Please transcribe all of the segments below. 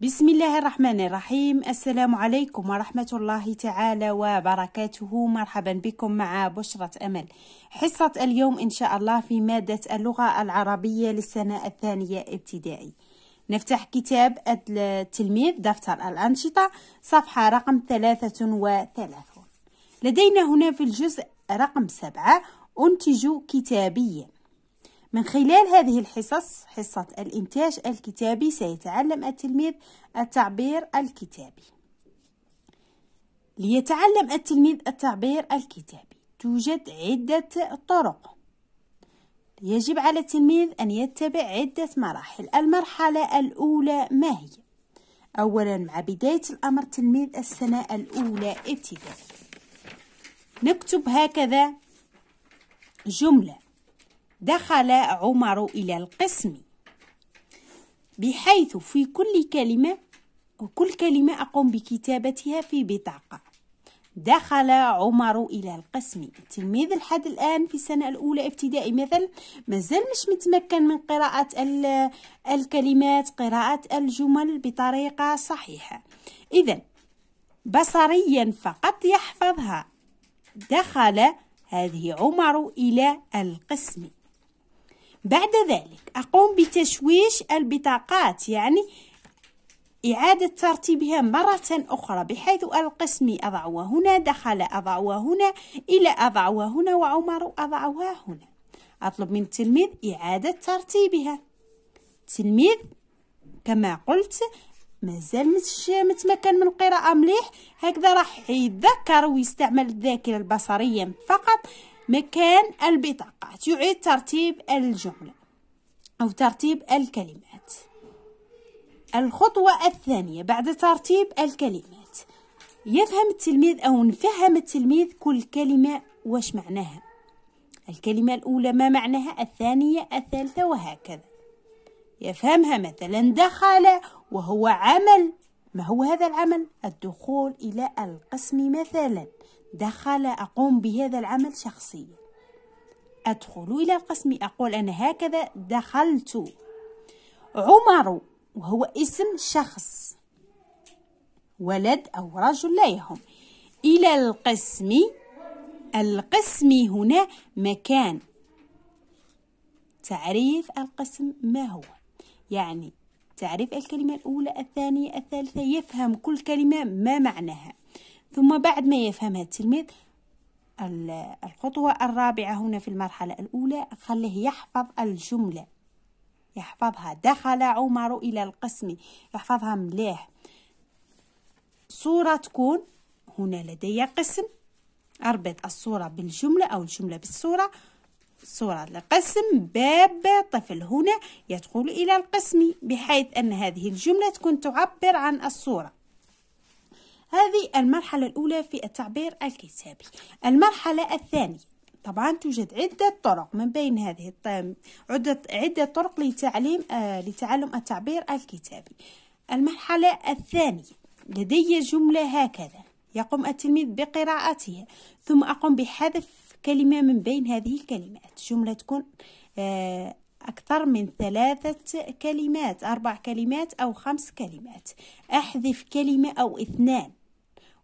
بسم الله الرحمن الرحيم السلام عليكم ورحمة الله تعالى وبركاته مرحبا بكم مع بشرة أمل حصة اليوم إن شاء الله في مادة اللغة العربية للسنة الثانية ابتدائي نفتح كتاب التلميذ دفتر الأنشطة صفحة رقم 33 لدينا هنا في الجزء رقم 7 أنتج كتابياً من خلال هذه الحصص حصة الإنتاج الكتابي سيتعلم التلميذ التعبير الكتابي ليتعلم التلميذ التعبير الكتابي توجد عدة طرق يجب على التلميذ أن يتبع عدة مراحل المرحلة الأولى ما هي؟ أولا مع بداية الأمر تلميذ السنة الأولى ابتدائي نكتب هكذا جملة دخل عمر إلى القسم بحيث في كل كلمة وكل كلمة أقوم بكتابتها في بطاقة دخل عمر إلى القسم تلميذ لحد الآن في السنة الأولى ابتدائي مثل مازال مش متمكن من قراءة الكلمات قراءة الجمل بطريقة صحيحة إذا بصريا فقط يحفظها دخل هذه عمر إلى القسم بعد ذلك أقوم بتشويش البطاقات يعني إعادة ترتيبها مرة أخرى بحيث القسم أضعها هنا دخل أضعها هنا إلى أضعها هنا وعمر أضعها هنا أطلب من التلميذ إعادة ترتيبها التلميذ كما قلت مازال مش متمكن من القراءة مليح هكذا راح يتذكر ويستعمل الذاكرة البصرية فقط مكان البطاقات يعيد ترتيب الجملة أو ترتيب الكلمات الخطوة الثانية بعد ترتيب الكلمات يفهم التلميذ أو نفهم التلميذ كل كلمة واش معناها الكلمة الأولى ما معناها الثانية الثالثة وهكذا يفهمها مثلا دخل وهو عمل ما هو هذا العمل الدخول إلى القسم مثلا دخل أقوم بهذا العمل شخصيا أدخل إلى القسم أقول أنا هكذا دخلت عمر وهو اسم شخص ولد أو رجل لا يهم إلى القسم القسم هنا مكان تعريف القسم ما هو يعني تعرف الكلمة الأولى الثانية الثالثة يفهم كل كلمة ما معناها ثم بعد ما يفهمها التلميذ الخطوة الرابعة هنا في المرحلة الأولى خليه يحفظ الجملة يحفظها دخل عمر إلى القسم يحفظها مليح صورة تكون هنا لدي قسم أربط الصورة بالجملة أو الجملة بالصورة صورة القسم باب طفل هنا يدخل إلى القسم بحيث أن هذه الجملة تكون تعبر عن الصورة هذه المرحلة الأولى في التعبير الكتابي المرحلة الثانية طبعا توجد عدة طرق من بين هذه عدة عدة طرق لتعليم آه لتعلم التعبير الكتابي. المرحلة الثانية لدي جملة هكذا يقوم التلميذ بقراءتها ثم أقوم بحذف كلمة من بين هذه الكلمات جملة تكون آه، أكثر من ثلاثة كلمات أربع كلمات أو خمس كلمات أحذف كلمة أو اثنان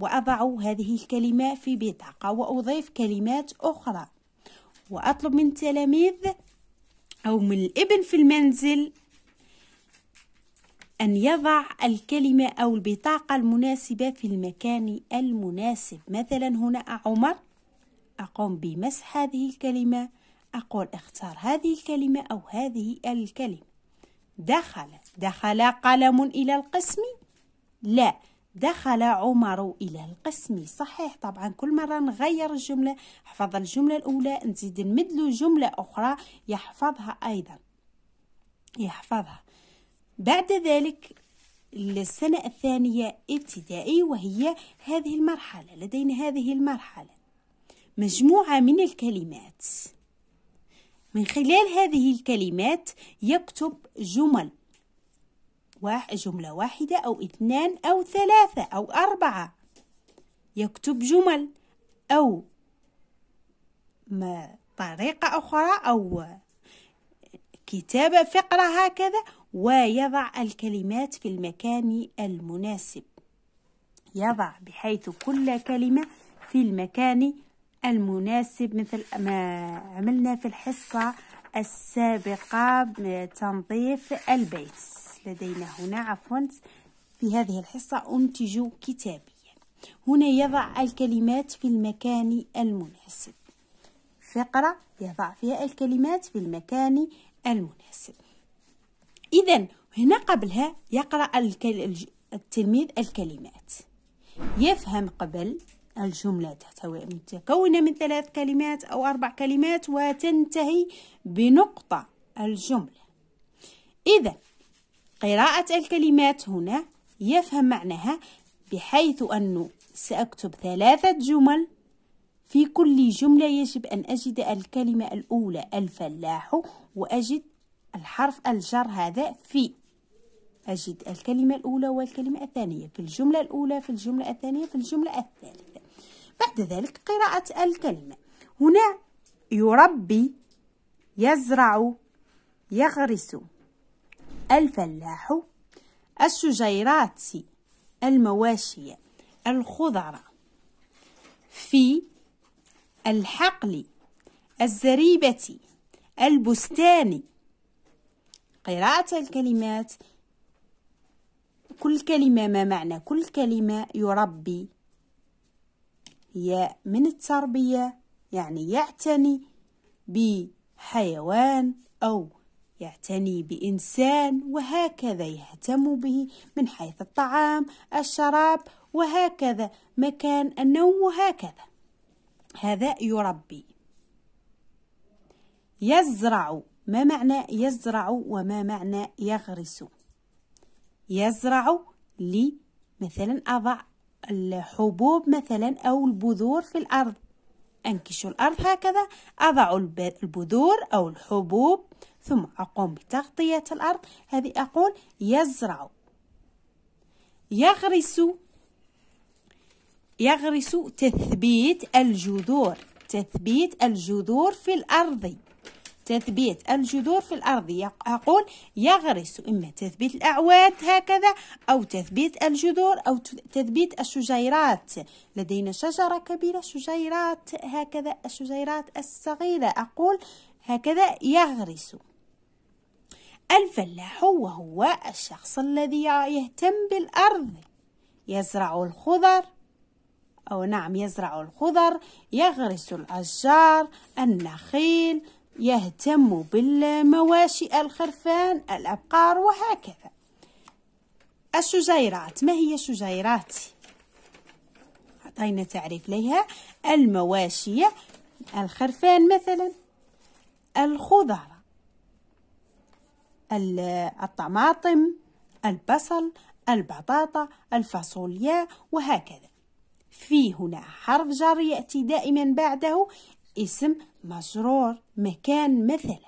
وأضع هذه الكلمة في بطاقة وأضيف كلمات أخرى وأطلب من التلاميذ أو من الابن في المنزل أن يضع الكلمة أو البطاقة المناسبة في المكان المناسب مثلا هنا عمر أقوم بمسح هذه الكلمة أقول اختار هذه الكلمة أو هذه الكلمة دخل دخل قلم إلى القسم لا دخل عمر إلى القسم صحيح طبعا كل مرة نغير الجملة حفظ الجملة الأولى نزيد نمدل جملة أخرى يحفظها أيضا يحفظها بعد ذلك السنة الثانية ابتدائي وهي هذه المرحلة لدينا هذه المرحلة مجموعة من الكلمات من خلال هذه الكلمات يكتب جمل جملة واحدة أو اثنان أو ثلاثة أو أربعة يكتب جمل أو ما طريقة أخرى أو كتابة فقرة هكذا ويضع الكلمات في المكان المناسب يضع بحيث كل كلمة في المكان المناسب مثل ما عملنا في الحصة السابقة تنظيف البيت لدينا هنا عفوا في هذه الحصة أنتج كتابيا هنا يضع الكلمات في المكان المناسب فقرة يضع فيها الكلمات في المكان المناسب إذا هنا قبلها يقرأ التلميذ الكلمات يفهم قبل الجملة تحتوي متكونة من ثلاث كلمات أو أربع كلمات وتنتهي بنقطة الجملة إذا قراءة الكلمات هنا يفهم معناها بحيث أنه سأكتب ثلاثة جمل في كل جملة يجب أن أجد الكلمة الأولى الفلاح وأجد الحرف الجر هذا في أجد الكلمة الأولى والكلمة الثانية في الجملة الأولى في الجملة الثانية في الجملة الثالثة بعد ذلك قراءة الكلمة هنا يربي يزرع يغرس الفلاح الشجيرات المواشي الخضر في الحقل الزريبة البستان قراءة الكلمات كل كلمة ما معنى كل كلمة يربي ياء من التربية يعني يعتني بحيوان أو يعتني بإنسان وهكذا يهتم به من حيث الطعام الشراب وهكذا مكان النوم وهكذا هذا يربي يزرع ما معنى يزرع وما معنى يغرس يزرع لي مثلا أضع الحبوب مثلا أو البذور في الأرض أنكش الأرض هكذا أضع البذور أو الحبوب ثم أقوم بتغطية الأرض هذه أقول يزرع يغرس يغرس تثبيت الجذور تثبيت الجذور في الأرض تثبيت الجذور في الأرض أقول يغرس إما تثبيت الأعواد هكذا أو تثبيت الجذور أو تثبيت الشجيرات لدينا شجرة كبيرة شجيرات هكذا الشجيرات الصغيرة أقول هكذا يغرس الفلاح وهو الشخص الذي يهتم بالأرض يزرع الخضر أو نعم يزرع الخضر يغرس الأشجار النخيل يهتم بالمواشي الخرفان الأبقار وهكذا الشجيرات ما هي الشجيرات أعطينا تعريف لها المواشية الخرفان مثلا الخضرة الطماطم البصل البطاطا الفاصوليا وهكذا في هنا حرف جر يأتي دائما بعده اسم مجرور مكان مثلا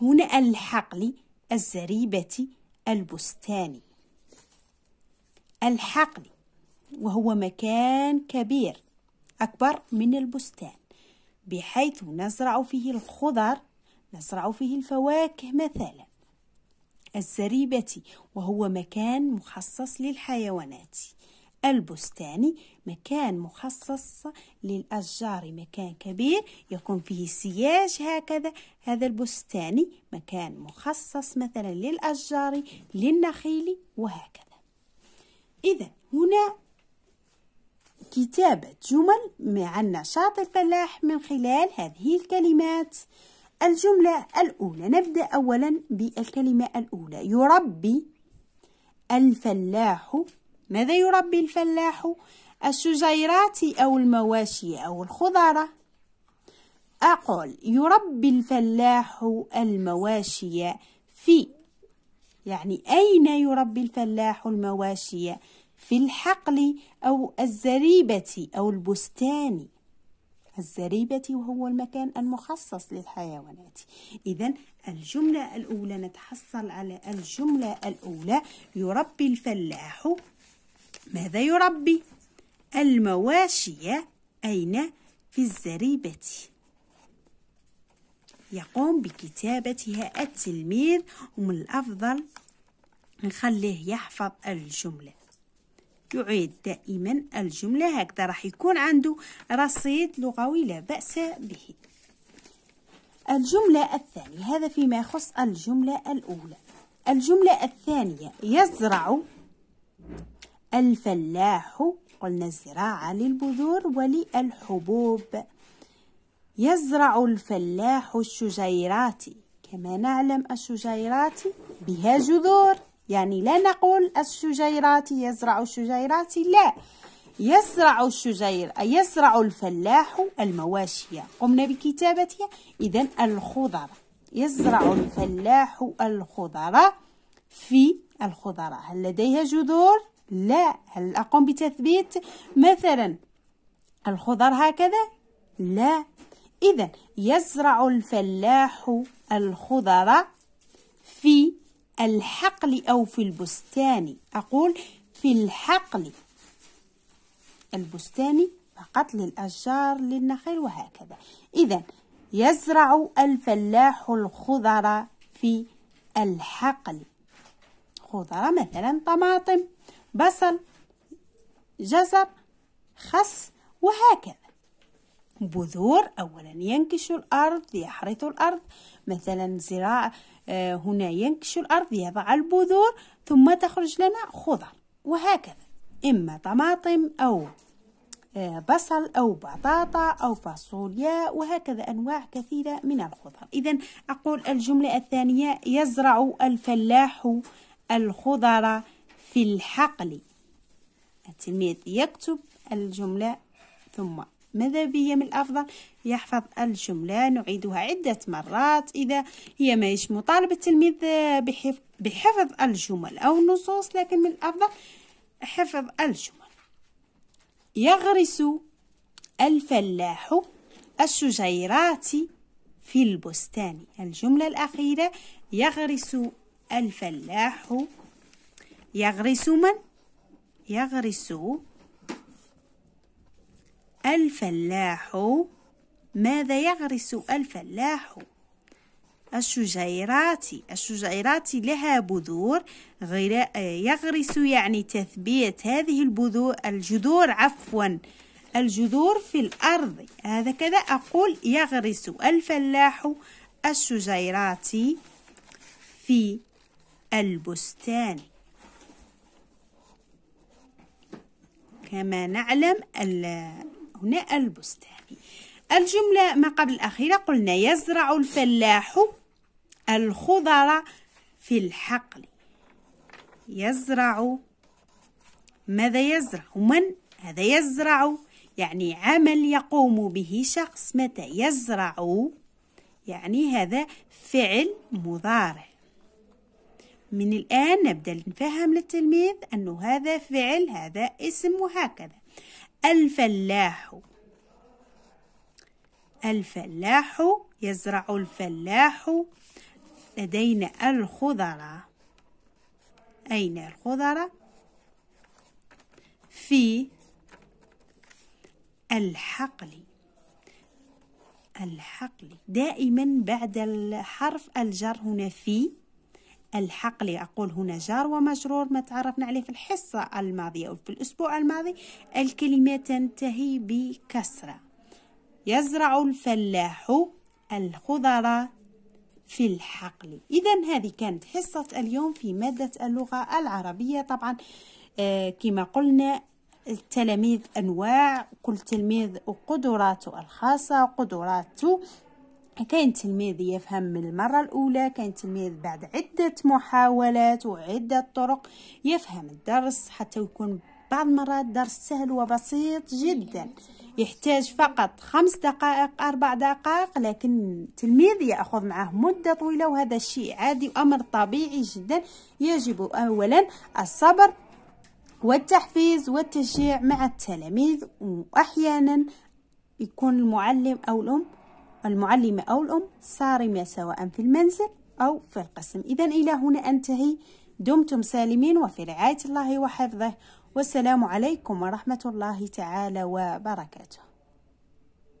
هنا الحقل الزريبة البستاني الحقل وهو مكان كبير أكبر من البستان بحيث نزرع فيه الخضر نزرع فيه الفواكه مثلا الزريبة وهو مكان مخصص للحيوانات البستاني مكان مخصص للأشجار مكان كبير يكون فيه سياج هكذا هذا البستاني مكان مخصص مثلا للأشجار للنخيل وهكذا إذا هنا كتابة جمل عن نشاط الفلاح من خلال هذه الكلمات الجملة الأولى نبدأ أولا بالكلمة الأولى يربي الفلاح ماذا يربي الفلاح السزيرات أو المواشي أو الخضار أقول يربي الفلاح المواشي في يعني أين يربي الفلاح المواشي في الحقل أو الزريبة أو البستان الزريبة وهو المكان المخصص للحيوانات إذا الجملة الأولى نتحصل على الجملة الأولى يربي الفلاح ماذا يربي المواشي أين في الزريبة يقوم بكتابتها التلميذ ومن الأفضل نخليه يحفظ الجملة يعيد دائما الجملة هكذا راح يكون عنده رصيد لغوي لا بأس به الجملة الثانية هذا فيما يخص الجملة الأولى الجملة الثانية يزرع الفلاح قلنا الزراعة للبذور وللحبوب يزرع الفلاح الشجيرات كما نعلم الشجيرات بها جذور يعني لا نقول الشجيرات يزرع الشجيرات لا يزرع الشجير يزرع الفلاح المواشي قمنا بكتابتها إذا الخضر يزرع الفلاح الخضر في الخضر هل لديها جذور؟ لا هل أقوم بتثبيت مثلا الخضر هكذا لا إذا يزرع الفلاح الخضر في الحقل أو في البستان أقول في الحقل البستان فقط للأشجار للنخيل وهكذا إذا يزرع الفلاح الخضر في الحقل خضر مثلا طماطم بصل جزر خس وهكذا بذور أولا ينكش الأرض يحرث الأرض مثلا زراعة آه، هنا ينكش الأرض يضع البذور ثم تخرج لنا خضر وهكذا إما طماطم أو آه، بصل أو بطاطا أو فاصوليا وهكذا أنواع كثيرة من الخضر إذا أقول الجملة الثانية يزرع الفلاح الخضر في الحقل التلميذ يكتب الجملة ثم ماذا بي من الأفضل يحفظ الجملة نعيدها عدة مرات إذا هي ماهيش مطالبة التلميذ بحفظ الجمل أو النصوص لكن من الأفضل حفظ الجمل يغرس الفلاح الشجيرات في البستان الجملة الأخيرة يغرس الفلاح يغرس من يغرس الفلاح ماذا يغرس الفلاح الشجيرات الشجيرات لها بذور يغرس يعني تثبيت هذه البذور الجذور عفوا الجذور في الأرض هذا كذا أقول يغرس الفلاح الشجيرات في البستان كما نعلم هنا البستاني الجملة ما قبل الأخيرة قلنا يزرع الفلاح الخضر في الحقل يزرع ماذا يزرع من هذا يزرع يعني عمل يقوم به شخص متى يزرع يعني هذا فعل مضارع من الآن نبدأ نفهم للتلميذ أنه هذا فعل هذا اسم وهكذا الفلاح الفلاح يزرع الفلاح لدينا الخضرة أين الخضرة؟ في الحقل الحقل دائما بعد الحرف الجر هنا في الحقل أقول هنا جار ومجرور ما تعرفنا عليه في الحصة الماضية أو في الأسبوع الماضي الكلمة تنتهي بكسرة يزرع الفلاح الخضر في الحقل إذا هذه كانت حصة اليوم في مادة اللغة العربية طبعا آه، كما قلنا التلاميذ أنواع كل تلميذ وقدراته الخاصة قدراته كاين تلميذ يفهم من المرة الأولى كاين تلميذ بعد عدة محاولات وعدة طرق يفهم الدرس حتى يكون بعض المرات درس سهل وبسيط جدا يحتاج فقط خمس دقائق أربع دقائق لكن تلميذ يأخذ معه مدة طويلة وهذا الشيء عادي وأمر طبيعي جدا يجب أولا الصبر والتحفيز والتشجيع مع التلاميذ وأحيانا يكون المعلم أو الأم المعلمة أو الأم صارمة سواء في المنزل أو في القسم إذا إلى هنا أنتهي دمتم سالمين وفي رعاية الله وحفظه والسلام عليكم ورحمة الله تعالى وبركاته